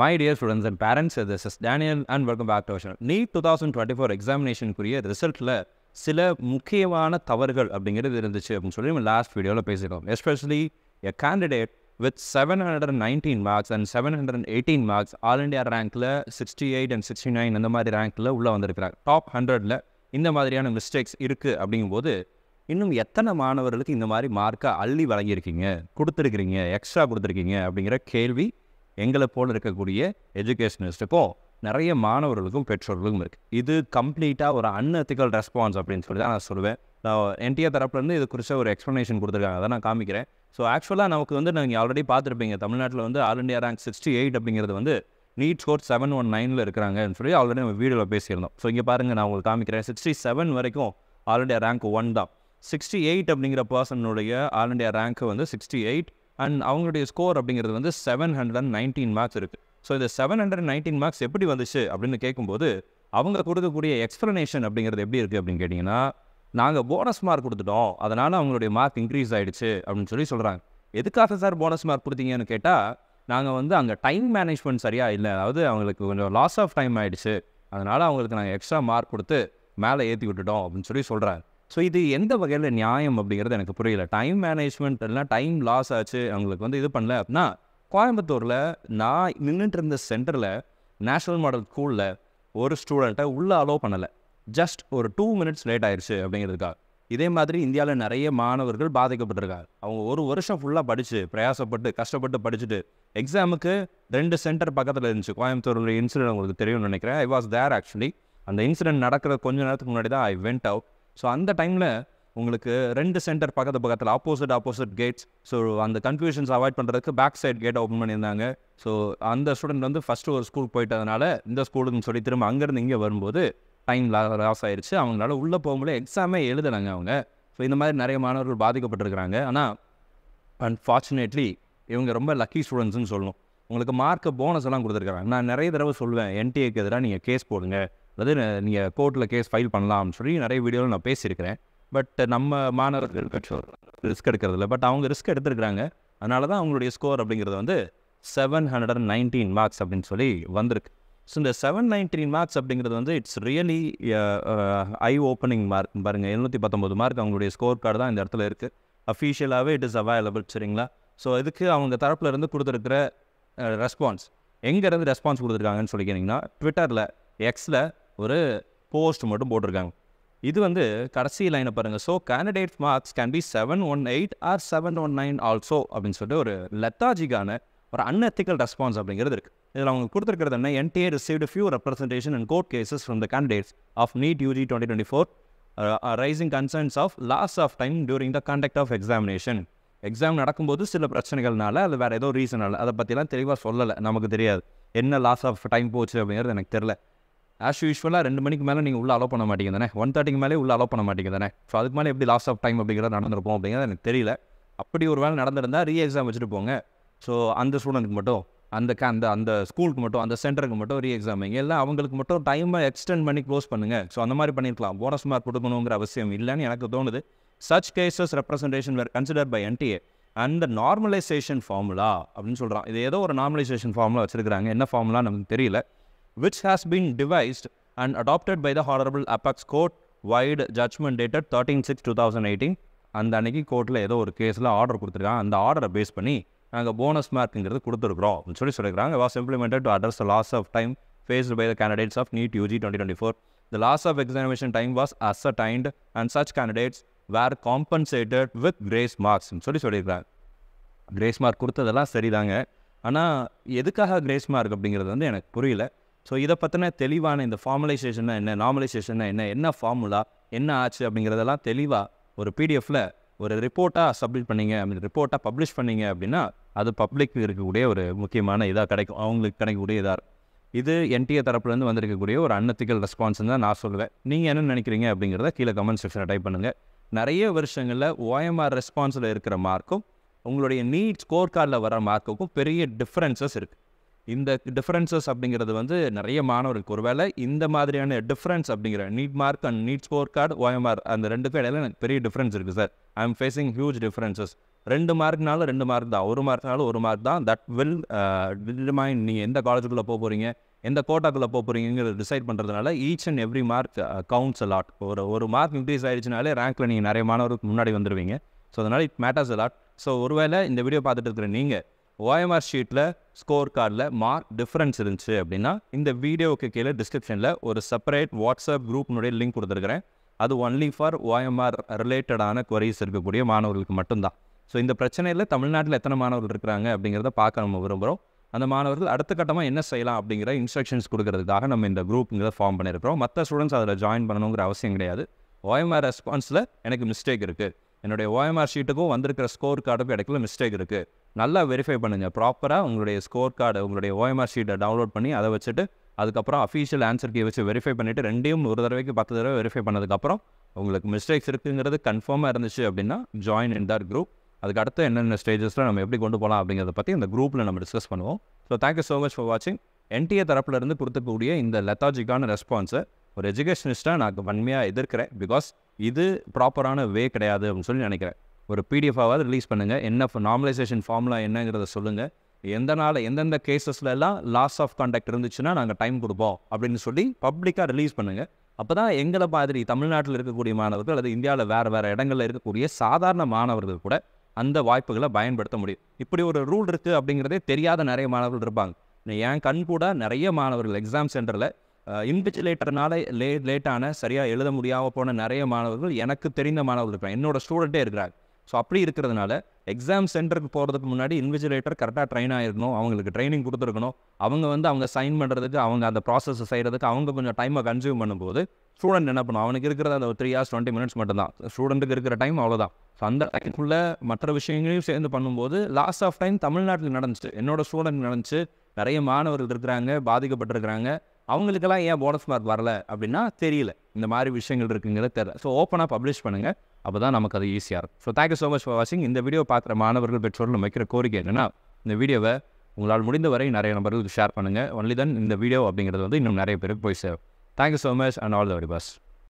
my dear students and parents this is Daniel and welcome back to our NEET two thousand twenty four எக்ஸாமினேஷனுக்குரிய ரிசல்ட்டில் சில முக்கியமான தவறுகள் அப்படிங்கிறது இருந்துச்சு அப்படின்னு சொல்லி நம்ம லாஸ்ட் வீடியோவில் பேசிடுவோம் especially a candidate with seven hundred and nineteen marks and seven hundred and eighteen marks all India ரேங்க்கில் sixty eight and sixty nine அந்த மாதிரி ரேங்க்கில் உள்ளே வந்திருக்கிறாங்க டாப் ஹண்ட்ரடில் இந்த மாதிரியான மிஸ்டேக்ஸ் இருக்குது அப்படிங்கும்போது இன்னும் எத்தனை மாணவர்களுக்கு இந்த மாதிரி மார்க்கை அள்ளி வழங்கியிருக்கீங்க கொடுத்துருக்கிறீங்க எக்ஸ்ட்ரா கொடுத்துருக்கீங்க அப்படிங்கிற கேள்வி எங்களை போல் இருக்கக்கூடிய எஜுகேஷனிஸ்ட்டுக்கும் நிறைய மாணவர்களுக்கும் பெற்றோர்களுக்கும் இருக்குது இது கம்ப்ளீட்டாக ஒரு அன்எத்திக்கல் ரெஸ்பான்ஸ் அப்படின்னு சொல்லி தான் நான் சொல்லுவேன் நான் என்டிஆர் தரப்புலேருந்து இது குறித்த ஒரு எக்ஸ்ப்ளனேஷன் கொடுத்துருக்காங்க அதை நான் காமிக்கிறேன் ஸோ ஆக்சுவலாக நமக்கு வந்து நீங்கள் ஆல்ரெடி பார்த்துருப்பீங்க தமிழ்நாட்டில் வந்து all India rank sixty eight அப்படிங்கிறது வந்து நீட் ஸ்கோர் செவன் ஒன் நைனில் இருக்கிறாங்கன்னு சொல்லி ஆல்ரெடி நம்ம வீடியோவில் பேசியிருந்தோம் ஸோ இங்கே பாருங்கள் நான் உங்களுக்கு காமிக்கிறேன் சிக்ஸ்டி செவன் வரைக்கும் ஆல் இண்டியா ரேங்க் ஒன் தான் சிக்ஸ்டி எயிட் அப்படிங்கிற பர்சனுடைய ஆல் இண்டியா ரேங்க் வந்து சிக்ஸ்டி எயிட் அண்ட் அவங்களுடைய ஸ்கோர் அப்படிங்கிறது வந்து seven hundred and nineteen marks இருக்குது ஸோ இந்த செவன் ஹண்ட்ரட் நைன்டீன் மார்க்ஸ் எப்படி வந்துச்சு அப்படின்னு கேட்கும்போது அவங்க கொடுக்கக்கூடிய எக்ஸ்ப்ளனேஷன் அப்படிங்கிறது எப்படி இருக்குது அப்படின்னு கேட்டிங்கன்னா நாங்கள் போனஸ் மார்க் கொடுத்துட்டோம் அதனால் அவங்களுடைய மார்க் இன்க்ரீஸ் ஆகிடுச்சு அப்படின்னு சொல்லி சொல்கிறாங்க எதுக்காக சார் போனஸ் மார்க் கொடுத்தீங்கன்னு கேட்டால் நாங்கள் வந்து அங்கே டைம் மேனேஜ்மெண்ட் சரியாக இல்லை அதாவது அவங்களுக்கு கொஞ்சம் லாஸ் ஆஃப் டைம் ஆகிடுச்சு அதனால் அவங்களுக்கு நாங்கள் எக்ஸ்ட்ரா மார்க் கொடுத்து மேலே ஏற்றி விட்டுட்டோம் அப்படின்னு சொல்லி சொல்கிறாங்க ஸோ இது எந்த வகையில் நியாயம் அப்படிங்கிறது எனக்கு புரியல டைம் மேனேஜ்மெண்ட் இல்லைனா டைம் லாஸ் ஆச்சு அவங்களுக்கு வந்து இது பண்ணல அப்படின்னா கோயம்புத்தூரில் நான் நின்றுட்டு இருந்த சென்டரில் நேஷ்னல் மாடல் ஸ்கூலில் ஒரு ஸ்டூடெண்ட்டை உள்ளே அலோவ் பண்ணலை ஜஸ்ட் ஒரு டூ மினிட்ஸ் லேட் ஆயிடுச்சு அப்படிங்கிறதுக்காக இதே மாதிரி இந்தியாவில் நிறைய மாணவர்கள் பாதிக்கப்பட்டிருக்காங்க அவங்க ஒரு வருஷம் ஃபுல்லாக படித்து பிரயாசப்பட்டு கஷ்டப்பட்டு படிச்சுட்டு எக்ஸாமுக்கு ரெண்டு சென்டர் பக்கத்தில் இருந்துச்சு கோயம்புத்தூரில் இன்சிடென்ட் உங்களுக்கு தெரியும்னு நினைக்கிறேன் ஐ வாஸ் தேர் ஆக்சுவலி அந்த இன்சிடென்ட் நடக்கிற கொஞ்ச நேரத்துக்கு முன்னாடி தான் ஐ வெண்ட் அவுட் ஸோ அந்த டைமில் உங்களுக்கு ரெண்டு சென்டர் பக்கத்து பக்கத்தில் ஆப்போசிட் ஆப்போசிட் கேட்ஸ் ஸோ அந்த கன்ஃபியூஷன்ஸ் அவாய்ட் பண்ணுறதுக்கு பேக் சைட் கேட்டை ஓப்பன் பண்ணியிருந்தாங்க ஸோ அந்த ஸ்டூடெண்ட் வந்து ஃபஸ்ட்டு ஒரு ஸ்கூல் போயிட்டதுனால இந்த ஸ்கூலுன்னு சொல்லி திரும்ப அங்கேருந்து இங்கே வரும்போது டைம் லாஸ் ஆயிடுச்சு அவங்களால உள்ளே போக முடியல எக்ஸாமே எழுதுனாங்க அவங்க ஸோ இந்த மாதிரி நிறைய மாணவர்கள் பாதிக்கப்பட்டிருக்கிறாங்க ஆனால் அன்ஃபார்ச்சுனேட்லி இவங்க ரொம்ப லக்கி ஸ்டூடெண்ட்ஸ்னு சொல்லணும் உங்களுக்கு மார்க்கு போனஸ் எல்லாம் கொடுத்துருக்காங்க நான் நிறைய தடவை சொல்லுவேன் என்டிஏக்கு எதிராக நீங்கள் கேஸ் போடுங்க அதாவது நீங்கள் கோர்ட்டில் கேஸ் ஃபைல் பண்ணலாம்னு சொல்லி நிறைய வீடியோவில் நான் பேசியிருக்கிறேன் பட் நம்ம மாணவர்கள் பெற்றோர் ரிஸ்க் எடுக்கிறதில்ல பட் அவங்க ரிஸ்க் எடுத்துருக்குறாங்க அதனால தான் அவங்களுடைய ஸ்கோர் அப்படிங்கிறது வந்து seven hundred and nineteen marks அப்படின்னு சொல்லி வந்திருக்கு ஸோ இந்த செவன் நைன்டீன் மார்க்ஸ் அப்படிங்கிறது வந்து it's really I uh, opening uh, mark பாருங்கள் எழுநூற்றி பத்தொம்பது மார்க் அவங்களுடைய ஸ்கோர் கார்டு தான் இந்த இடத்துல இருக்குது அஃபீஷியலாகவே இட் இஸ் அவைலபிள் சரிங்களா ஸோ இதுக்கு அவங்க தரப்பில் இருந்து கொடுத்துருக்கிற ரெஸ்பான்ஸ் uh, எங்கேருந்து ரெஸ்பான்ஸ் கொடுத்துருக்காங்கன்னு சொல்லிக்கிறீங்கன்னா ட்விட்டரில் எக்ஸில் ஒரு போஸ்ட் மட்டும் போட்டிருக்காங்க இது வந்து கடைசி லைனை பாருங்கள் so candidate marks can be seven one eight or seven one nine also அப்படின்னு சொல்லிட்டு ஒரு லெத்தாஜிக்கான ஒரு அன்எத்திக்கல் ரெஸ்பான்ஸ் அப்படிங்கிறது இருக்குது இதில் அவங்க கொடுத்துருக்கிறது என்ன NTA received few representation and court cases from the candidates of NEET UG twenty twenty four raising concerns of loss of time during the conduct of examination exam நடக்கும்போது சில பிரச்சனைகள்னால அது வேறு ஏதோ ரீசனால் அதை பற்றிலாம் தெளிவாக சொல்லலை நமக்கு தெரியாது என்ன லாஸ் ஆஃப் டைம் போச்சு அப்படிங்கிறது எனக்கு தெரில ஆஸ் யூஸ்வலாக ரெண்டு மணிக்கு மேலே நீங்கள் உள்ளே அலோ பண்ண மாட்டேங்க தானே ஒன் தேர்ட்டிக்கு மேலே உள்ளே அலோவ் பண்ண மாட்டேங்க தானே ஸோ அதுக்கு மேலே எப்படி லாஸ்ட் ஆஃப் டைம் அப்படிங்கிறத நடந்திருப்போம் அப்படிங்கிறது எனக்கு தெரியல அப்படி ஒரு வேலை நடந்திருந்தால் ரீ எக்ஸாம் வச்சுட்டு போங்க ஸோ அந்த ஸ்டூடெண்ட்க்கு மட்டும் அந்த க அந்த அந்த ஸ்கூலுக்கு மட்டும் அந்த சென்டருக்கு மட்டும் ரீ எக்ஸாம் வைங்க இல்லை அவங்களுக்கு மட்டும் டைமை எக்ஸ்டெண்ட் பண்ணி க்ளோஸ் பண்ணுங்கள் ஸோ அந்த மாதிரி பண்ணியிருக்கலாம் போனஸ் மார்க் கொடுக்கணுங்கிற அவசியம் இல்லைன்னு எனக்கு தோணுது such cases representation were consider by NTA அந்த நார்மலைசேஷன் ஃபார்முலா அப்படின்னு சொல்கிறான் இது ஏதோ ஒரு நார்மலைசேஷன் ஃபார்முலா வச்சுருக்கிறாங்க என்ன ஃபார்முலான்னு நமக்கு தெரியல which has been devised and adopted by the Honorable Apex Court wide judgment dated thirteen six two thousand eighteen அந்த அன்னைக்கு கோர்ட்டில் ஏதோ ஒரு கேஸில் ஆர்டர் கொடுத்துருக்காங்க அந்த ஆர்டரை பேஸ் பண்ணி நாங்கள் போனஸ் மார்க்குங்கிறது கொடுத்துருக்குறோம் அப்படின்னு சொல்லி சொல்லியிருக்காங்க was implemented to address the loss of time faced by the candidates of NEET UG twenty twenty four the loss of examination time was ascertained and such candidates were compensated with grace மார்க்ஸ்னு சொல்லி சொல்லியிருக்காங்க grace mark கொடுத்ததெல்லாம் சரிதாங்க ஆனால் எதுக்காக grace mark அப்படிங்கிறது வந்து எனக்கு புரியல ஸோ இதை பற்றின தெளிவான இந்த ஃபார்முலைசேஷன்னா என்ன நார்மலைசேஷன்னா என்ன என்ன ஃபார்முலா என்ன ஆச்சு அப்படிங்கிறதெல்லாம் தெளிவாக ஒரு பிடிஎஃப்பில் ஒரு ரிப்போர்ட்டாக சப்மிட் பண்ணிங்க அப்படின்னு ரிப்போர்ட்டாக பப்ளிஷ் பண்ணிங்க அப்படின்னா அது பப்ளிக் இருக்கக்கூடிய ஒரு முக்கியமான இதாக கிடைக்கும் அவங்களுக்கு கிடைக்கக்கூடிய இதாக இருக்கும் இது என்டிஏ தரப்புலேருந்து வந்திருக்கக்கூடிய ஒரு அன்னத்திக்கல் ரெஸ்பான்ஸ்னு தான் நான் சொல்லுவேன் நீங்கள் என்ன நினைக்கிறீங்க அப்படிங்கிறத கீழே கமெண்ட் செக்ஷனில் டைப் பண்ணுங்கள் நிறைய வருஷங்களில் ஓஎம்ஆர் ரெஸ்பான்ஸில் இருக்கிற மார்க்கும் உங்களுடைய நீட் ஸ்கோர் கார்டில் வர மார்க்குக்கும் பெரிய டிஃப்ரென்சஸ் இருக்குது இந்த டிஃப்ரென்சஸ் அப்படிங்கிறது வந்து நிறைய மாணவர்களுக்கு ஒருவேளை இந்த மாதிரியான டிஃப்ரென்ஸ் அப்படிங்கிற NEET mark and NEET score card OMR அந்த ரெண்டு இடையில எனக்கு பெரிய டிஃப்ரென்ஸ் இருக்குது sir I am facing huge differences ரெண்டு மார்க்னாலும் ரெண்டு மார்க் தான் ஒரு மார்க்னாலும் ஒரு மார்க் தான் தட் வில் டிடர்மைன் நீங்கள் எந்த காலேஜுக்குள்ளே போக போகிறீங்க எந்த கோட்டாக்குள்ளே போக போகிறீங்கிறது டிசைட் பண்ணுறதுனால each and every mark counts a lot ஒரு ஒரு மார்க் இன்க்ரீஸ் ஆகிடுச்சுனாலே ரேங்க்கில் நீங்கள் நிறைய மாணவருக்கு முன்னாடி வந்துடுவீங்க ஸோ அதனால் இட் மேட்டர்ஸ் அலாட் ஸோ ஒருவேளை இந்த வீடியோ பார்த்துட்டு இருக்கிற நீங்கள் ஓஎம்ஆர் ஷீட்டில் ஸ்கோர் கார்டில் மார்க் டிஃப்ரென்ஸ் இருந்துச்சு அப்படின்னா இந்த வீடியோவுக்கு கீழே டிஸ்கிரிப்ஷனில் ஒரு செப்பரேட் வாட்ஸ்அப் குரூப்னுடைய லிங்க் கொடுத்துருக்குறேன் அது ஒன்லி ஃபார் ஓஎம்ஆர் ரிலேட்டடான குவரிஸ் இருக்கக்கூடிய மாணவர்களுக்கு மட்டும்தான் ஸோ இந்த பிரச்சனையில் தமிழ்நாட்டில் எத்தனை மாணவர்கள் இருக்கிறாங்க அப்படிங்கிறத பார்க்க நம்ம விரும்புகிறோம் அந்த மாணவர்கள் அடுத்த கட்டமாக என்ன செய்யலாம் அப்படிங்கிற இன்ஸ்ட்ரக்ஷன்ஸ் கொடுக்கறதுக்காக நம்ம இந்த குரூப்புங்கிறத ஃபார்ம் பண்ணியிருக்கிறோம் மற்ற ஸ்டூடெண்ட்ஸ் அதில் ஜாயின் பண்ணணுங்கிற அவசியம் கிடையாது ஓஎம்ஆர் ரெஸ்பான்ஸில் எனக்கு மிஸ்டேக் இருக்குது என்னுடைய ஓஎம்ஆர் ஷீட்டுக்கும் வந்திருக்கிற ஸ்கோர் கார்டுக்கும் இடத்துல மிஸ்டேக் இருக்குது நல்லா வெரிஃபை பண்ணுங்கள் ப்ராப்பராக உங்களுடைய ஸ்கோர் கார்டு உங்களுடைய ஓஎம்ஆர் ஷீட்டை டவுன்லோட் பண்ணி அதை வச்சுட்டு அதுக்கப்புறம் அஃபீஷியல் ஆன்சர் கீ வச்சு வெரிஃபை பண்ணிவிட்டு ரெண்டையும் ஒரு தடவைக்கு பத்து தடவை வெரிஃபை பண்ணதுக்கப்புறம் உங்களுக்கு மிஸ்டேக்ஸ் இருக்குங்கிறது கன்ஃபார்மாக இருந்துச்சு அப்படின்னா ஜாயின் இன் தட் குரூப் அதுக்கு அடுத்து என்னென்ன ஸ்டேஜஸில் நம்ம எப்படி கொண்டு போகலாம் அப்படிங்கிறத பற்றி இந்த குரூப்பில் நம்ம டிஸ்கஸ் பண்ணுவோம் so thank you so much for வாட்சிங் என்டிஏ தரப்புலேருந்து கொடுத்துக்கூடிய இந்த லெத்தாஜிக்கான ரெஸ்பான்ஸை ஒரு எஜுகேஷனிஸ்ட்டாக நான் வன்மையாக எதிர்க்கிறேன் பிகாஸ் இது ப்ராப்பரான வே கிடையாது அப்படின்னு சொல்லி நினைக்கிறேன் ஒரு பிடிஎஃபாவது ரிலீஸ் பண்ணுங்கள் என்ன நார்மலைசேஷன் ஃபார்முலா என்னங்கிறத சொல்லுங்கள் எந்த நாள் எந்தெந்த கேசஸில் எல்லாம் லாஸ் ஆஃப் கான்டாக்ட் இருந்துச்சுன்னா நாங்கள் டைம் கொடுப்போம் அப்படின்னு சொல்லி பப்ளிக்காக ரிலீஸ் பண்ணுங்கள் அப்போ தான் எங்களை மாதிரி தமிழ்நாட்டில் இருக்கக்கூடிய மாணவர்கள் அல்லது இந்தியாவில் வேறு வேறு இடங்களில் இருக்கக்கூடிய சாதாரண மாணவர்கள் கூட அந்த வாய்ப்புகளை பயன்படுத்த முடியும் இப்படி ஒரு ரூல் இருக்குது அப்படிங்கிறதே தெரியாத நிறைய மாணவர்கள் இருப்பாங்க என் கண் கூட நிறைய மாணவர்கள் எக்ஸாம் சென்டரில் இன்பிச்சுலேட்டர்னால லே லேட்டான சரியாக எழுத முடியாமல் போன நிறைய மாணவர்கள் எனக்கு தெரிந்த மாணவர்கள் இருப்பாங்க என்னோடய ஸ்டூடெண்ட்டே இருக்கிறாங்க ஸோ அப்படி இருக்கிறதுனால எக்ஸாம் சென்டருக்கு போகிறதுக்கு முன்னாடி இன்விஜிலேட்டர் கரெக்டாக ட்ரெயின் ஆகிருக்கணும் அவங்களுக்கு ட்ரைனிங் கொடுத்துருக்கணும் அவங்க வந்து அவங்க சைன் பண்ணுறதுக்கு அவங்க அந்த ப்ராசஸ் செய்கிறதுக்கு அவங்க கொஞ்சம் டைமை கன்சியூம் பண்ணும்போது ஸ்டூடெண்ட் என்ன பண்ணும் அவனுக்கு இருக்கிறது அந்த த்ரீ ஹார்ஸ் டுவெண்ட்டி மினிட்ஸ் மட்டும்தான் ஸ்டூடெண்ட்டுக்கு இருக்கிற டைம் அவ்வளோதான் ஸோ அந்த டைமுக்குள்ள மற்ற விஷயங்களையும் சேர்ந்து பண்ணும்போது லாஸ்ட் ஆஃப் டைம் தமிழ்நாட்டில் நடந்துச்சு என்னோடய ஸ்டூடெண்ட் நடந்துச்சு நிறைய மாணவர்கள் இருக்கிறாங்க பாதிக்கப்பட்டிருக்கிறாங்க அவங்களுக்கெல்லாம் ஏன் போனஸ் மார்க் வரல அப்படின்னா தெரியல இந்த மாதிரி விஷயங்கள் இருக்குங்கிறத தெரியல ஸோ ஓப்பனாக பப்ளிஷ் பண்ணுங்கள் அப்போ தான் நமக்கு அது ஈஸியாக இருக்கும் so thank you so much for வாட்சிங் இந்த வீடியோ பார்க்குற மாணவர்கள் பெற்றோர்கள் வைக்கிற கோரிக்கை என்னென்னா இந்த வீடியோவை உங்களால் முடிந்த வரை நிறைய நபர்களுக்கு ஷேர் பண்ணுங்கள் ஒன்லி தென் இந்த வீடியோ அப்படிங்கிறது வந்து இன்னும் நிறைய பேருக்கு போய் சேரும் thank you so much and all the very bus